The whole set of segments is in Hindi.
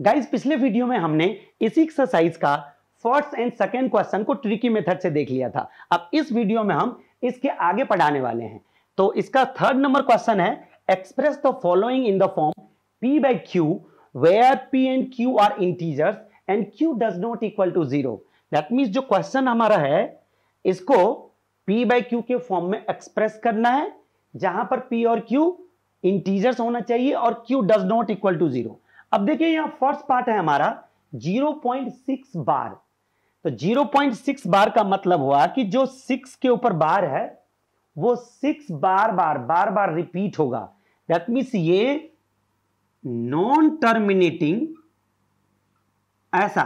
गाइज पिछले वीडियो में हमने इसी एक्सरसाइज का फर्स्ट एंड सेकेंड क्वेश्चन को ट्रिकी मेथड से देख लिया था अब इस वीडियो में हम इसके आगे पढ़ाने वाले हैं तो इसका थर्ड नंबर क्वेश्चन है express the following in the form P by Q where P and Q are integers and Q does not equal to zero that means जो क्वेश्चन हमारा है इसको p बाई क्यू के फॉर्म में एक्सप्रेस करना है जहां पर p और q इंटीजर्स होना चाहिए और q does not equal to zero अब देखिए यहां फर्स्ट पार्ट है हमारा 0.6 बार तो 0.6 बार का मतलब हुआ कि जो सिक्स के ऊपर बार है वो सिक्स बार बार बार बार रिपीट होगा दैट मीन्स ये नॉन टर्मिनेटिंग ऐसा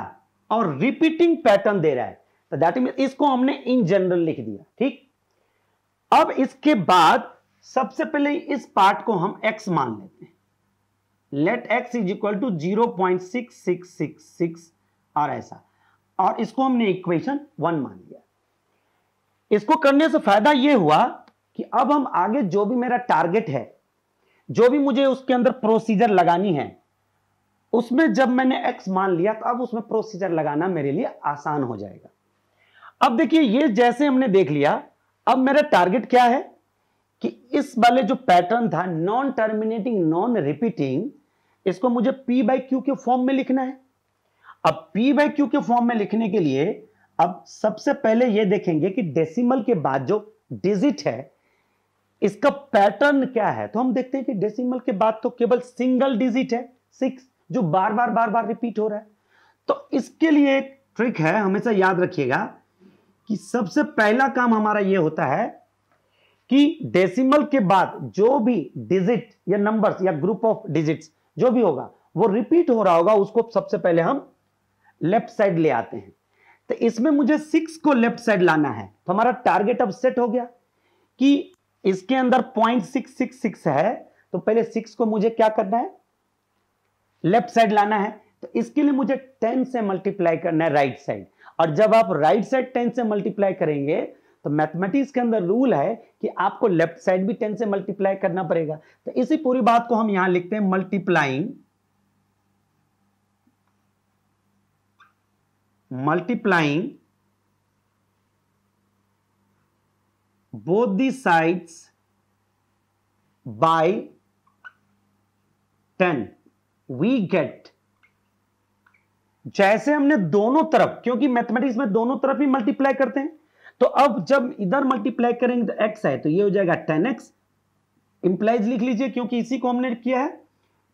और रिपीटिंग पैटर्न दे रहा है तो दैट मीन इसको हमने इन जनरल लिख दिया ठीक अब इसके बाद सबसे पहले इस पार्ट को हम एक्स मान लेते हैं let X is equal to zero point six six six six और ऐसा और इसको हमने इक्वेशन वन मान लिया इसको करने से फायदा यह हुआ कि अब हम आगे जो भी मेरा टारगेट है जो भी मुझे उसके अंदर प्रोसीजर लगानी है उसमें जब मैंने x मान लिया तो अब उसमें प्रोसीजर लगाना मेरे लिए आसान हो जाएगा अब देखिए ये जैसे हमने देख लिया अब मेरा टारगेट क्या है कि इस वाले जो पैटर्न था नॉन टर्मिनेटिंग नॉन रिपीटिंग इसको मुझे P बाई क्यू के फॉर्म में लिखना है अब P बाई क्यू के फॉर्म में लिखने के लिए अब सबसे पहले यह देखेंगे कि डेसिमल के बाद जो डिजिट है इसका पैटर्न क्या है तो हम देखते हैं कि डेसिमल के बाद तो केवल सिंगल डिजिट है सिक्स जो बार बार बार बार रिपीट हो रहा है तो इसके लिए एक ट्रिक है हमेशा याद रखिएगा कि सबसे पहला काम हमारा यह होता है कि डेसिमल के बाद जो भी डिजिट या नंबर्स या ग्रुप ऑफ डिजिट्स जो भी होगा वो रिपीट हो रहा होगा उसको सबसे पहले हम लेफ्ट साइड ले आते हैं तो इसमें मुझे सिक्स को लेफ्ट साइड लाना है तो हमारा टारगेट अब सेट हो गया कि इसके अंदर पॉइंट सिक्स सिक्स सिक्स है तो पहले सिक्स को मुझे क्या करना है लेफ्ट साइड लाना है तो इसके लिए मुझे टेन से मल्टीप्लाई करना है राइट साइड और जब आप राइट साइड टेन से मल्टीप्लाई करेंगे तो मैथमेटिक्स के अंदर रूल है कि आपको लेफ्ट साइड भी टेन से मल्टीप्लाई करना पड़ेगा तो इसी पूरी बात को हम यहां लिखते हैं multiplying multiplying both the sides by 10 we get जैसे हमने दोनों तरफ क्योंकि मैथमेटिक्स में दोनों तरफ ही मल्टीप्लाई करते हैं तो अब जब इधर मल्टीप्लाई करेंगे तो एक्स है तो ये हो जाएगा टेन एक्स इंप्लाइज लिख लीजिए क्योंकि इसी को हमने किया है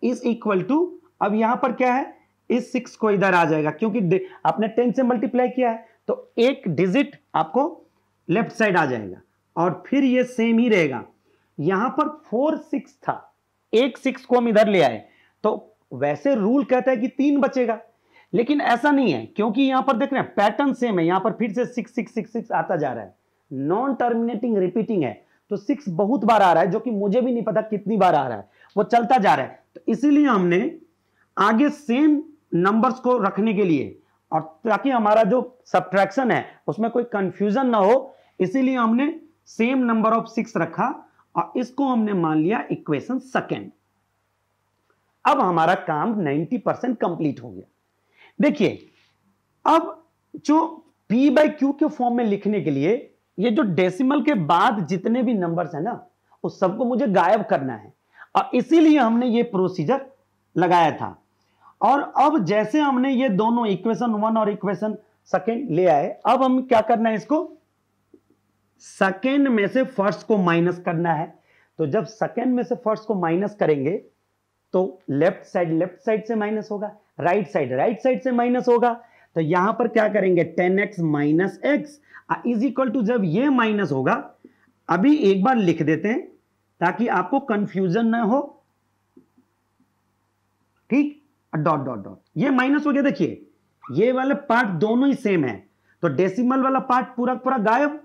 इज इक्वल टू अब यहां पर क्या है इस सिक्स को इधर आ जाएगा क्योंकि आपने टेन से मल्टीप्लाई किया है तो एक डिजिट आपको लेफ्ट साइड आ जाएगा और फिर ये सेम ही रहेगा यहां पर फोर सिक्स था एक सिक्स को हम इधर ले आए तो वैसे रूल कहता है कि तीन बचेगा लेकिन ऐसा नहीं है क्योंकि यहां पर देख रहे हैं पैटर्न सेम है यहां पर फिर से सिक्स सिक्स सिक्स सिक्स आता जा रहा है नॉन टर्मिनेटिंग रिपीटिंग है तो सिक्स बहुत बार आ रहा है जो कि मुझे भी नहीं पता कितनी बार आ रहा है वो चलता जा रहा है तो इसीलिए हमने आगे सेम नंबर्स को रखने के लिए और ताकि हमारा जो सब्ट्रैक्शन है उसमें कोई कंफ्यूजन ना हो इसीलिए हमने सेम नंबर ऑफ सिक्स रखा और इसको हमने मान लिया इक्वेशन सेकेंड अब हमारा काम नाइनटी परसेंट कंप्लीट हो गया देखिए अब जो पी बाई क्यू के फॉर्म में लिखने के लिए ये जो डेसिमल के बाद जितने भी नंबर्स है ना उस सबको मुझे गायब करना है और इसीलिए हमने ये प्रोसीजर लगाया था और अब जैसे हमने ये दोनों इक्वेशन वन और इक्वेशन सेकेंड ले आए अब हम क्या करना है इसको सेकेंड में से फर्स्ट को माइनस करना है तो जब सेकेंड में से फर्स्ट को माइनस करेंगे तो लेफ्ट साइड लेफ्ट साइड से माइनस होगा राइट साइड राइट साइड से माइनस होगा तो यहां पर क्या करेंगे ten X minus X is equal to जब ये माइनस होगा अभी एक बार लिख देते हैं ताकि आपको कंफ्यूजन ना हो ठीक डॉट डॉट डॉट ये माइनस हो गया देखिए ये वाला पार्ट दोनों ही सेम है तो डेसिमल वाला पार्ट पूरा पूरा गायब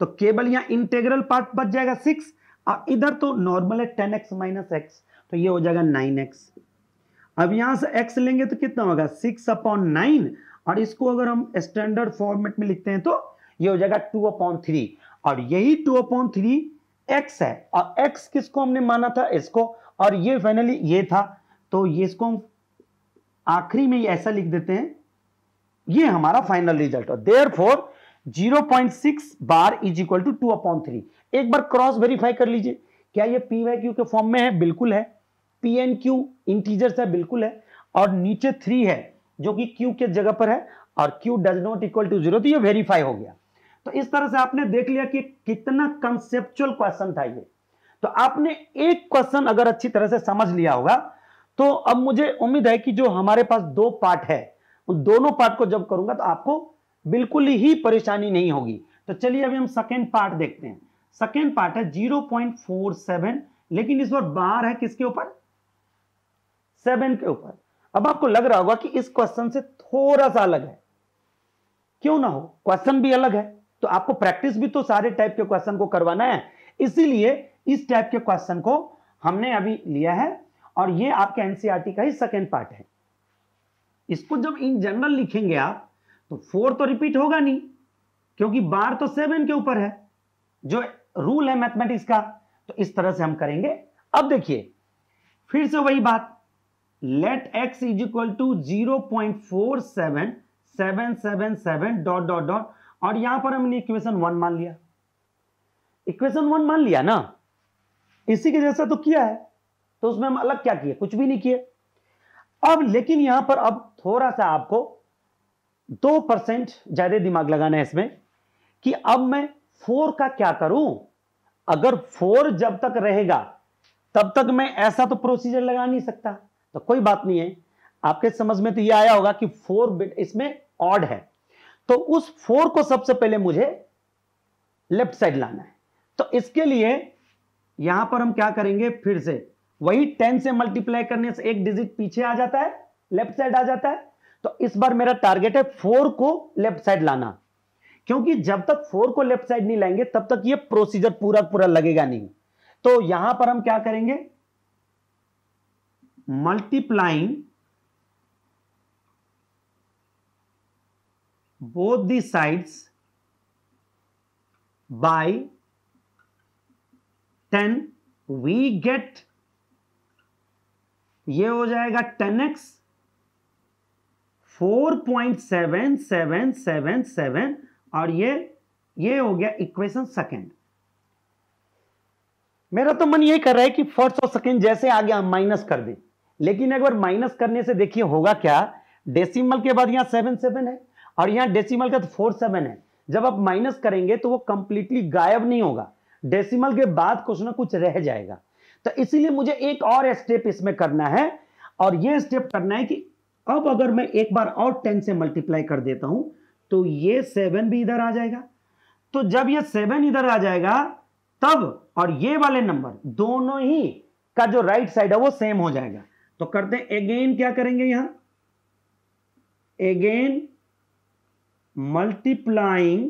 तो केवल यहां इंटेग्रल पार्ट बच जाएगा सिक्स और इधर तो नॉर्मल है टेन एक्स माइनस एक्स तो ये हो जाएगा नाइन एक्स अब यहां से एक्स लेंगे तो कितना होगा सिक्स अपॉन नाइन और इसको अगर हम स्टैंडर्ड फॉर्मेट में लिखते हैं तो ये हो जाएगा टू अपॉन थ्री और यही टू अपॉन थ्री एक्स है और एक्स किसको हमने माना था इसको और ये फाइनली ये था तो ये इसको हम आखिरी में ऐसा लिख देते हैं ये हमारा फाइनल रिजल्ट है therefore zero point six bar is equal to two upon three एक बार क्रॉस वेरीफाई कर लीजिए क्या ये पी वाई क्यू के फॉर्म में है बिल्कुल है पी एन क्यू इंटीजर्स है बिल्कुल है और नीचे थ्री है जो कि क्यू के जगह पर है और Q does not equal to zero तो ये वेरीफाई हो गया तो इस तरह से आपने देख लिया कि कितना कंसेप्चुअल क्वेश्चन था ये तो आपने एक क्वेश्चन अगर अच्छी तरह से समझ लिया होगा तो अब मुझे उम्मीद है कि जो हमारे पास दो पार्ट है उन दोनों पार्ट को जब करूंगा तो आपको बिल्कुल ही परेशानी नहीं होगी तो चलिए अभी हम सेकेंड पार्ट देखते हैं सेकेंड पार्ट है जीरो पॉइंट फोर सेवन लेकिन इस बार बार है किसके ऊपर सेवन के ऊपर अब आपको लग रहा होगा कि इस क्वेश्चन से थोड़ा सा अलग है क्यों ना हो क्वेश्चन भी अलग है तो आपको प्रैक्टिस भी तो सारे टाइप के क्वेश्चन को करवाना है इसीलिए इस टाइप के क्वेश्चन को हमने अभी लिया है और ये आपके एनसीईआरटी e का ही सेकेंड पार्ट है इसको जब इन जनरल लिखेंगे आप तो फोर तो रिपीट होगा नहीं क्योंकि बार तो सेवन के ऊपर है जो रूल है मैथमेटिक्स का तो इस तरह से हम करेंगे अब देखिए फिर से वही बात let X is equal to zero point four seven seven seven seven dot dot dot और यहां पर हमने इक्वेशन वन मान लिया इक्वेशन वन मान लिया ना इसी के जैसा तो किया है तो उसमें हम अलग क्या किए कुछ भी नहीं किए अब लेकिन यहां पर अब थोड़ा सा आपको दो परसेंट ज्यादा दिमाग लगाना है इसमें कि अब मैं फोर का क्या करूं अगर फोर जब तक रहेगा तब तक मैं ऐसा तो प्रोसीजर लगा नहीं सकता तो कोई बात नहीं है आपके समझ में तो ये आया होगा कि फोर बिट इसमें ऑड है तो उस फोर को सबसे पहले मुझे लेफ्ट साइड लाना है तो इसके लिए यहां पर हम क्या करेंगे फिर से वही टेन से मल्टीप्लाई करने से एक डिजिट पीछे आ जाता है लेफ्ट साइड आ जाता है तो इस बार मेरा टारगेट है फोर को लेफ्ट साइड लाना क्योंकि जब तक फोर को लेफ्ट साइड नहीं लाएंगे तब तक ये प्रोसीजर पूरा पूरा लगेगा नहीं तो यहां पर हम क्या करेंगे multiplying both the sides by 10 we get ये हो जाएगा 10x 4.7777 और ये ये हो गया इक्वेशन सेकेंड मेरा तो मन यही कर रहा है कि फर्स्ट और सेकेंड जैसे आगे हम माइनस कर दें लेकिन अगर माइनस करने से देखिए होगा क्या डेसिमल के बाद यहाँ सेवन सेवन है और यहाँ डेसिमल का तो फोर सेवन है जब आप माइनस करेंगे तो वो कंप्लीटली गायब नहीं होगा डेसिमल के बाद कुछ ना कुछ रह जाएगा तो इसीलिए मुझे एक और स्टेप इसमें करना है और ये स्टेप करना है कि अब अगर मैं एक बार और टेन से मल्टीप्लाई कर देता हूं तो ये सेवन भी इधर आ जाएगा तो जब ये सेवन इधर आ जाएगा तब और ये वाले नंबर दोनों ही का जो राइट साइड है वो सेम हो जाएगा तो करते हैं अगेन क्या करेंगे यहां अगेन मल्टीप्लाइंग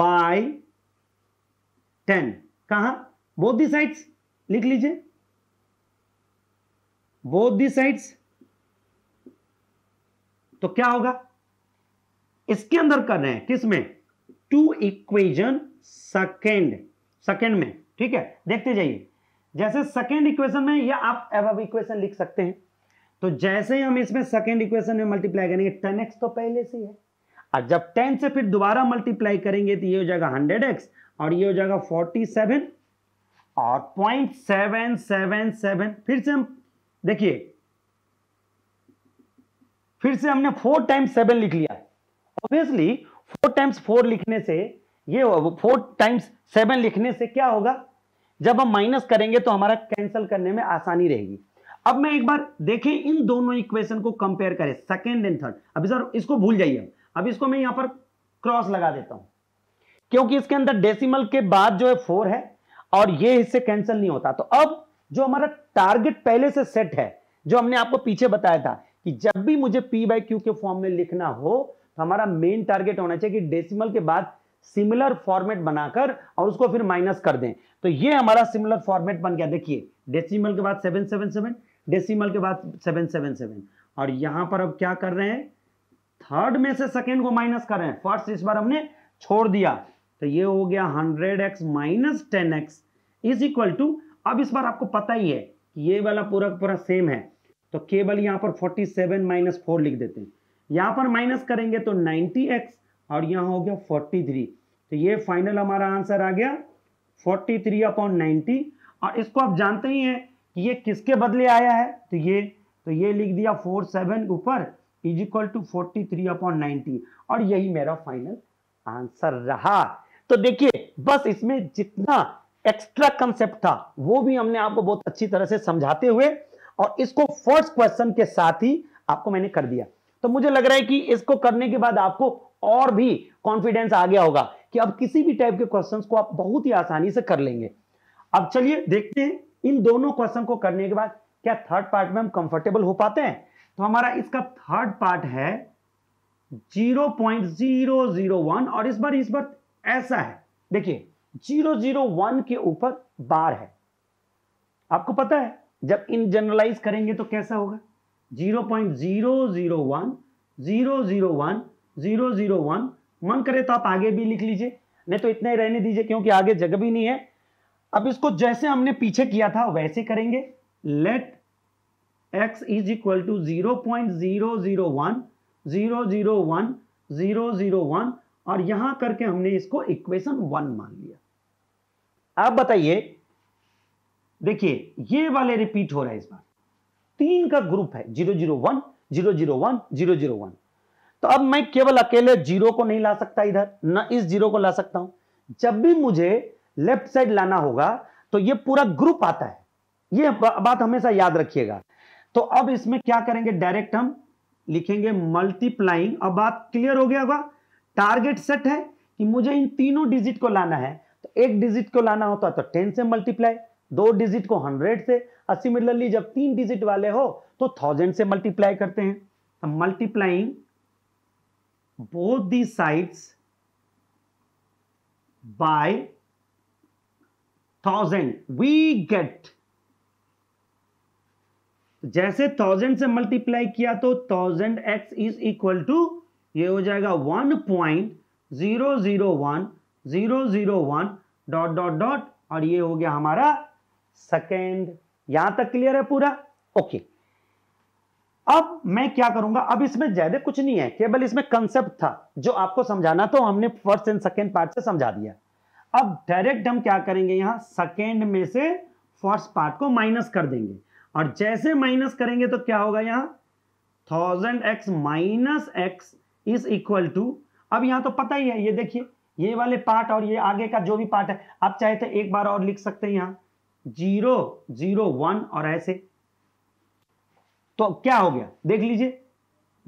बाय टेन कहा बोथ दी साइड्स लिख लीजिए बोथ दी साइड्स तो क्या होगा इसके अंदर कर रहे हैं किसमें टू इक्वेशन सेकेंड सेकेंड में ठीक है देखते जाइए जैसे सेकेंड इक्वेशन में या आप एवब इक्वेशन लिख सकते हैं तो जैसे ही हम इसमें सेकेंड इक्वेशन में मल्टीप्लाई करेंगे टेन एक्स तो पहले से है और जब टेन से फिर दोबारा मल्टीप्लाई करेंगे तो ये हो जाएगा हंड्रेड एक्स और ये हो जाएगा फोर्टी सेवन और पॉइंट सेवन सेवन सेवन फिर से हम देखिए फिर से हमने फोर टाइम्स सेवन लिख लिया ऑब्वियसली फोर टाइम्स फोर लिखने से ये फोर टाइम्स सेवन लिखने से क्या होगा जब हम माइनस करेंगे तो हमारा कैंसिल करने में आसानी रहेगी अब मैं एक बार देखें इन दोनों इक्वेशन को कंपेयर करें सेकेंड एंड थर्ड अभी सर इसको भूल जाइए अब इसको मैं यहां पर क्रॉस लगा देता हूं क्योंकि इसके अंदर डेसिमल के बाद जो है फोर है और ये हिस्से कैंसिल नहीं होता तो अब जो हमारा टारगेट पहले से सेट है जो हमने आपको पीछे बताया था कि जब भी मुझे पी बाई क्यू के फॉर्म में लिखना हो तो हमारा मेन टारगेट होना चाहिए कि डेसिमल के बाद सिमिलर फॉर्मेट बनाकर और उसको फिर माइनस कर दें तो ये हमारा सिमिलर फॉर्मेट बन गया देखिए डेसिमल के बाद सेवन सेवन सेवन डेसिमल के बाद सेवन सेवन सेवन और यहां पर अब क्या कर रहे हैं थर्ड में से सेकेंड को माइनस कर रहे हैं फर्स्ट इस बार हमने छोड़ दिया तो ये हो गया hundred X minus ten X is equal to अब इस बार आपको पता ही है ये वाला पूरा पूरा सेम है तो केवल यहां पर फोर्टी सेवन माइनस फोर लिख देते हैं यहां पर माइनस करेंगे तो नाइन्टी एक्स और यहाँ हो गया फोर्टी थ्री तो ये फाइनल हमारा आंसर आ गया फोर्टी थ्री अपॉन नाइनटी और इसको आप जानते ही हैं कि ये किसके बदले आया है तो ये तो ये लिख दिया फोर सेवन ऊपर is equal to forty three upon ninety और यही मेरा फाइनल आंसर रहा तो देखिए बस इसमें जितना एक्स्ट्रा कंसेप्ट था वो भी हमने आपको बहुत अच्छी तरह से समझाते हुए और इसको फर्स्ट क्वेश्चन के साथ ही आपको मैंने कर दिया तो मुझे लग रहा है कि इसको करने के बाद आपको और भी कॉन्फिडेंस आ गया होगा कि अब किसी भी टाइप के क्वेश्चंस को आप बहुत ही आसानी से कर लेंगे अब चलिए देखते हैं इन दोनों क्वेश्चन को करने के बाद क्या थर्ड पार्ट में हम कंफर्टेबल हो पाते हैं तो हमारा इसका थर्ड पार्ट है 0.001 और इस बार इस बार ऐसा है देखिए 001 के ऊपर बार है आपको पता है जब इन जनरलाइज करेंगे तो कैसा होगा जीरो 001 जीरो जीरो वन मन करे तो आप आगे भी लिख लीजिए नहीं तो इतना ही रहने दीजिए क्योंकि आगे जगह भी नहीं है अब इसको जैसे हमने पीछे किया था वैसे करेंगे let X is equal to zero point zero zero one zero zero one zero zero one और यहां करके हमने इसको इक्वेशन वन मान लिया आप बताइए देखिए ये वाले रिपीट हो रहा है इस बार तीन का ग्रुप है zero zero one zero zero one zero zero one तो अब मैं केवल अकेले जीरो को नहीं ला सकता इधर न इस जीरो को ला सकता हूं जब भी मुझे लेफ्ट साइड लाना होगा तो ये पूरा ग्रुप आता है ये बात हमेशा याद रखिएगा तो अब इसमें क्या करेंगे डायरेक्ट हम लिखेंगे मल्टीप्लाइंग अब बात क्लियर हो गया होगा टारगेट सेट है कि मुझे इन तीनों डिजिट को लाना है तो एक डिजिट को लाना होता तो टेन से मल्टीप्लाई दो डिजिट को हंड्रेड से सिमिलरली जब तीन डिजिट वाले हो तो थाउजेंड से मल्टीप्लाई करते हैं तो multiplying both these sides by 1000 we get जैसे थाउजेंड से मल्टीप्लाई किया तो thousand X is equal to ये हो जाएगा one point zero zero one zero zero one dot dot dot और ये हो गया हमारा सेकेंड यहां तक क्लियर है पूरा ओके okay. अब मैं क्या करूंगा अब इसमें ज्यादा कुछ नहीं है केवल इसमें कंसेप्ट था जो आपको समझाना तो हमने फर्स्ट एंड सेकेंड पार्ट से समझा दिया अब डायरेक्ट हम क्या करेंगे यहां सेकेंड में से फर्स्ट पार्ट को माइनस कर देंगे और जैसे माइनस करेंगे तो क्या होगा यहां thousand X minus X is equal to अब यहां तो पता ही है ये देखिए ये वाले पार्ट और ये आगे का जो भी पार्ट है आप चाहे तो एक बार और लिख सकते हैं यहां जीरो जीरो वन और ऐसे तो क्या हो गया देख लीजिए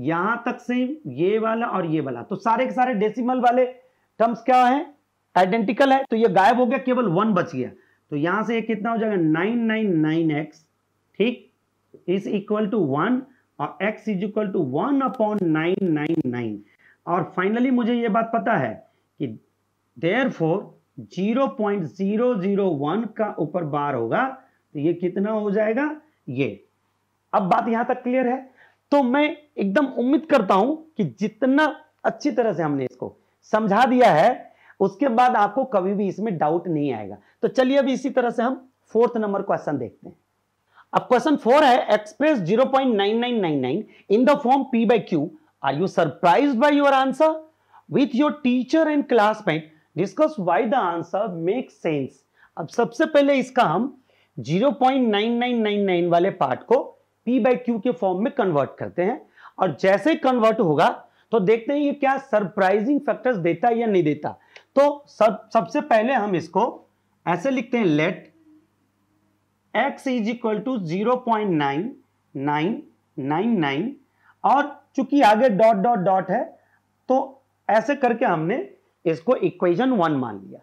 यहां तक सेम ये वाला और ये वाला तो सारे के सारे डेसिमल वाले टर्म्स क्या है आइडेंटिकल है तो ये गायब हो गया केवल वन बच गया तो यहां से ये कितना हो जाएगा नाइन नाइन नाइन एक्स ठीक इज इक्वल टू वन और X is equal to one upon nine nine nine और फाइनली मुझे ये बात पता है कि therefore zero point zero zero one का ऊपर बार होगा तो ये कितना हो जाएगा ये अब बात यहां तक क्लियर है तो मैं एकदम उम्मीद करता हूं कि जितना अच्छी तरह से हमने इसको समझा दिया है उसके बाद आपको कभी भी इसमें डाउट नहीं आएगा तो चलिए अभी इसी तरह से हम फोर्थ नंबर क्वेश्चन देखते हैं अब क्वेश्चन फोर है express 0.9999 in the form P by Q are you surprise by your answer with your teacher and classmate discuss why the answer make sense अब सबसे पहले इसका हम 0.9999 वाले पार्ट को P बाई क्यू के फॉर्म में कन्वर्ट करते हैं और जैसे कन्वर्ट होगा तो देखते हैं ये क्या सरप्राइजिंग फैक्टर्स देता है या नहीं देता तो सब सबसे पहले हम इसको ऐसे लिखते हैं let x is equal to zero point nine nine nine nine और चूंकि आगे डॉट डॉट डॉट है तो ऐसे करके हमने इसको इक्वेशन वन मान लिया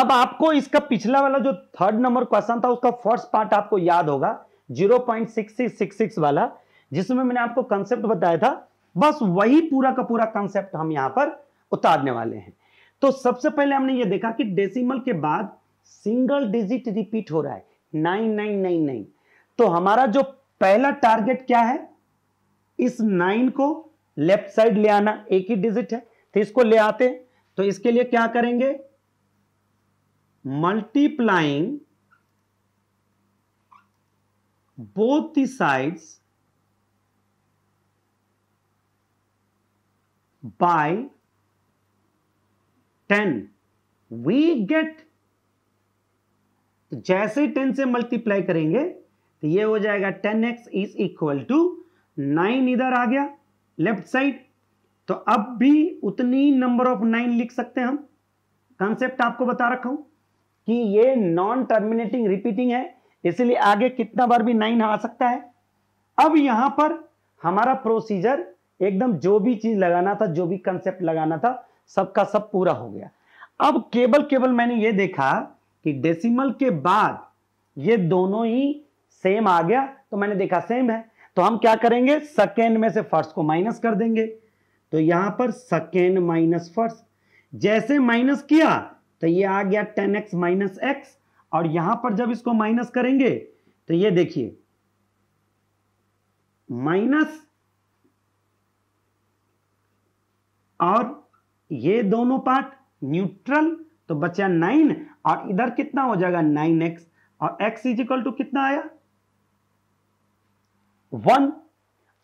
अब आपको इसका पिछला वाला जो थर्ड नंबर क्वेश्चन था उसका फर्स्ट पार्ट आपको याद होगा 0.6666 वाला जिसमें मैंने आपको कंसेप्ट बताया था बस वही पूरा का पूरा कंसेप्ट हम यहां पर उतारने वाले हैं तो सबसे पहले हमने ये देखा कि डेसिमल के बाद सिंगल डिजिट रिपीट हो रहा है नाइन नाइन नाइन नाइन तो हमारा जो पहला टारगेट क्या है इस नाइन को लेफ्ट साइड ले आना एक ही डिजिट है तो इसको ले आते तो इसके लिए क्या करेंगे multiplying both the sides by 10 we get तो जैसे 10 से मल्टीप्लाई करेंगे तो ये हो जाएगा 10x X is equal to nine इधर आ गया लेफ्ट साइड तो अब भी उतनी नंबर ऑफ नाइन लिख सकते हैं हम कंसेप्ट आपको बता रखा हूं कि ये नॉन टर्मिनेटिंग रिपीटिंग है इसलिए आगे कितना बार भी नाइन आ सकता है अब यहां पर हमारा प्रोसीजर एकदम जो भी चीज लगाना था जो भी कंसेप्ट लगाना था सबका सब पूरा हो गया अब केवल केवल मैंने ये देखा कि डेसिमल के बाद ये दोनों ही सेम आ गया तो मैंने देखा सेम है तो हम क्या करेंगे सेकेंड में से फर्स्ट को माइनस कर देंगे तो यहां पर सेकेंड माइनस फर्स्ट जैसे माइनस किया तो ये आ गया टेन एक्स माइनस एक्स और यहां पर जब इसको माइनस करेंगे तो ये देखिए माइनस और ये दोनों पार्ट न्यूट्रल तो बचा नाइन और इधर कितना हो जाएगा नाइन एक्स और एक्स इज इक्वल टू कितना आया वन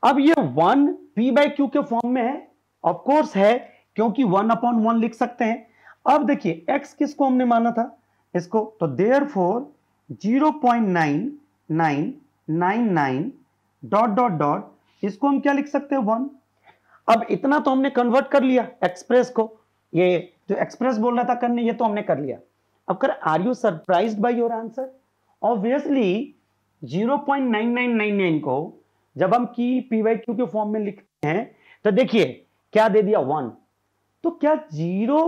अब ये वन पी बाई क्यू के फॉर्म में है ऑफकोर्स है क्योंकि वन अपॉन वन लिख सकते हैं अब देखिए एक्स किसको हमने माना था इसको तो therefore zero point nine nine nine nine dot dot dot इसको हम क्या लिख सकते हैं वन अब इतना तो हमने कन्वर्ट कर लिया एक्सप्रेस को ये जो एक्सप्रेस बोल रहा था करने ये तो हमने कर लिया अब कर are you surprise by your answer obviously zero point nine nine nine nine को जब हम की पी वाई क्यू के फॉर्म में लिखते हैं तो देखिए क्या दे दिया वन तो क्या जीरो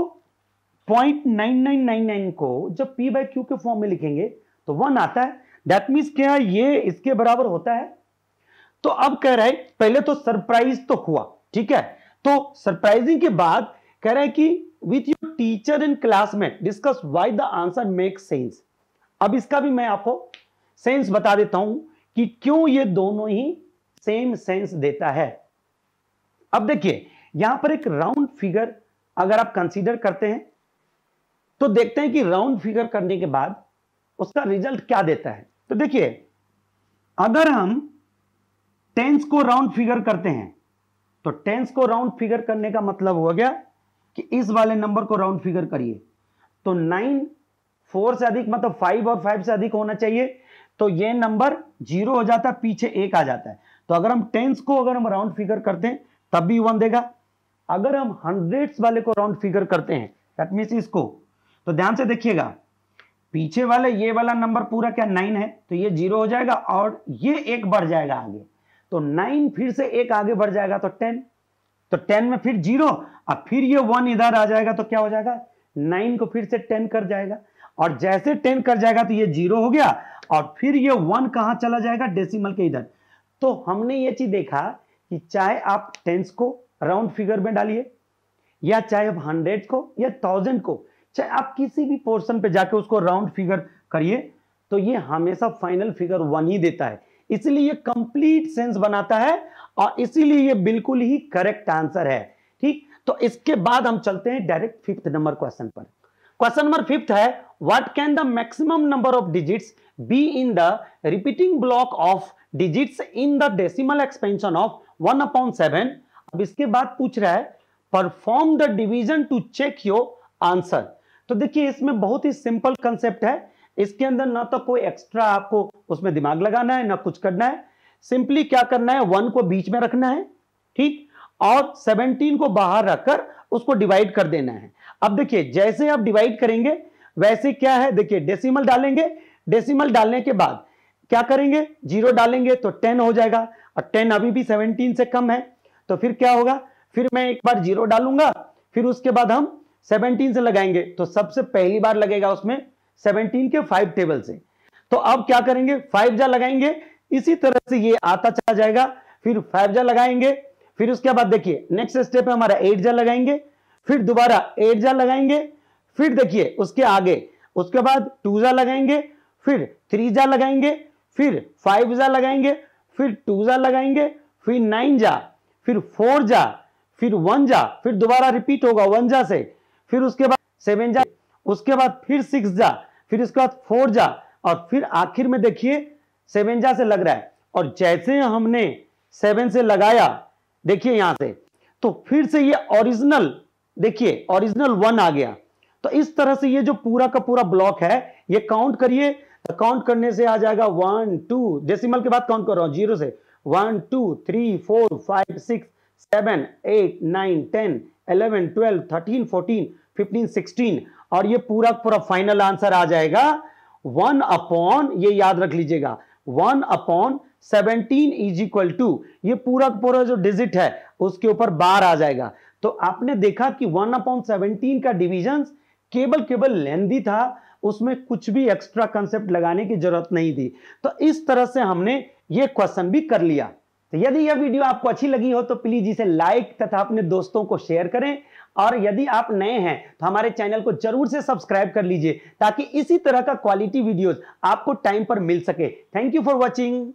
0.9999 को जब P बाई क्यू के फॉर्म में लिखेंगे तो वन आता है दैट मीन क्या ये इसके बराबर होता है तो अब कह रहा है पहले तो सरप्राइज तो हुआ ठीक है तो सरप्राइजिंग के बाद कह रहा है कि विथ योर टीचर क्लास में discuss why the answer make sense अब इसका भी मैं आपको सेंस बता देता हूं कि क्यों ये दोनों ही सेम सेंस देता है अब देखिए यहां पर एक राउंड फिगर अगर आप कंसीडर करते हैं तो देखते हैं कि राउंड फिगर करने के बाद उसका रिजल्ट क्या देता है तो देखिए अगर हम टेंस को राउंड फिगर करते हैं तो टेंस को राउंड फिगर करने का मतलब हो गया कि इस वाले नंबर को राउंड फिगर करिए तो नाइन फोर से अधिक मतलब फाइव और फाइव से अधिक होना चाहिए तो ये नंबर जीरो हो जाता है पीछे एक आ जाता है तो अगर हम टेंस को अगर हम राउंड फिगर करते हैं तब भी वन देगा अगर हम हंड्रेड्स वाले को राउंड फिगर करते हैं दैट मीन्स इसको तो ध्यान से देखिएगा पीछे वाले ये वाला नंबर पूरा क्या नाइन है तो ये जीरो हो जाएगा और ये एक बढ़ जाएगा आगे तो नाइन फिर से एक आगे बढ़ जाएगा तो टेन तो टेन में फिर जीरो अब फिर ये वन इधर आ जाएगा तो क्या हो जाएगा नाइन को फिर से टेन कर जाएगा और जैसे टेन कर जाएगा तो ये जीरो हो गया और फिर ये वन कहां चला जाएगा डेसिमल के इधर तो हमने ये चीज देखा कि चाहे आप टेंस को राउंड फिगर में डालिए या चाहे आप हंड्रेड को या थाउजेंड को चाहे आप किसी भी पोर्शन पे जाके उसको राउंड फिगर करिए तो ये हमेशा फाइनल फिगर वन ही देता है इसलिए ये कंप्लीट सेंस बनाता है और इसीलिए ये बिल्कुल ही करेक्ट आंसर है ठीक तो इसके बाद हम चलते हैं डायरेक्ट फिफ्थ नंबर क्वेश्चन पर क्वेश्चन नंबर फिफ्थ है what can the maximum number of digits be in the repeating block of digits in the decimal expansion of one upon seven अब इसके बाद पूछ रहा है perform the division to check your answer तो देखिए इसमें बहुत ही सिंपल कंसेप्ट है इसके अंदर ना तो कोई एक्स्ट्रा आपको उसमें दिमाग लगाना है ना कुछ करना है सिंपली क्या करना है वन को बीच में रखना है ठीक और सेवनटीन को बाहर रखकर उसको डिवाइड कर देना है अब देखिए जैसे आप डिवाइड करेंगे वैसे क्या है देखिए डेसिमल डालेंगे डेसिमल डालने के बाद क्या करेंगे जीरो डालेंगे तो टेन हो जाएगा और टेन अभी भी सेवनटीन से कम है तो फिर क्या होगा फिर मैं एक बार जीरो डालूंगा फिर उसके बाद हम 17 से लगाएंगे तो सबसे पहली बार लगेगा उसमें 17 के फाइव टेबल से तो अब क्या करेंगे फाइव जा लगाएंगे इसी तरह से ये आता चला जाएगा फिर फाइव जा लगाएंगे फिर उसके बाद देखिए नेक्स्ट स्टेप है हमारा एट जा लगाएंगे फिर दोबारा एट जा लगाएंगे फिर देखिए उसके आगे उसके बाद टू जा लगाएंगे फिर थ्री जा लगाएंगे फिर फाइव जा लगाएंगे फिर टू जा लगाएंगे फिर नाइन जा फिर फोर जा फिर वन जा फिर दोबारा रिपीट होगा वन जा से फिर उसके बाद सेवन जा उसके बाद फिर सिक्स जा फिर उसके बाद फोर जा और फिर आखिर में देखिए सेवन जा से लग रहा है और जैसे हमने सेवन से लगाया देखिए यहां से तो फिर से ये ओरिजिनल देखिए ओरिजिनल वन आ गया तो इस तरह से ये जो पूरा का पूरा ब्लॉक है ये काउंट करिए काउंट तो करने से आ जाएगा वन टू डेसिमल के बाद काउंट कर रहा हूं जीरो से one two three four five six seven eight nine ten eleven twelve thirteen fourteen fifteen sixteen और ये पूरा पूरा फाइनल आंसर आ जाएगा वन अपॉन ये याद रख लीजिएगा one upon seventeen is equal to ये पूरा पूरा जो डिजिट है उसके ऊपर बार आ जाएगा तो आपने देखा कि वन अपॉन सेवनटीन का डिविजन केवल केवल लेंदी था उसमें कुछ भी एक्स्ट्रा कंसेप्ट लगाने की जरूरत नहीं थी तो इस तरह से हमने ये क्वेश्चन भी कर लिया तो यदि यह वीडियो आपको अच्छी लगी हो तो प्लीज इसे लाइक तथा अपने दोस्तों को शेयर करें और यदि आप नए हैं तो हमारे चैनल को जरूर से सब्सक्राइब कर लीजिए ताकि इसी तरह का क्वालिटी वीडियोस आपको टाइम पर मिल सके थैंक यू फॉर वॉचिंग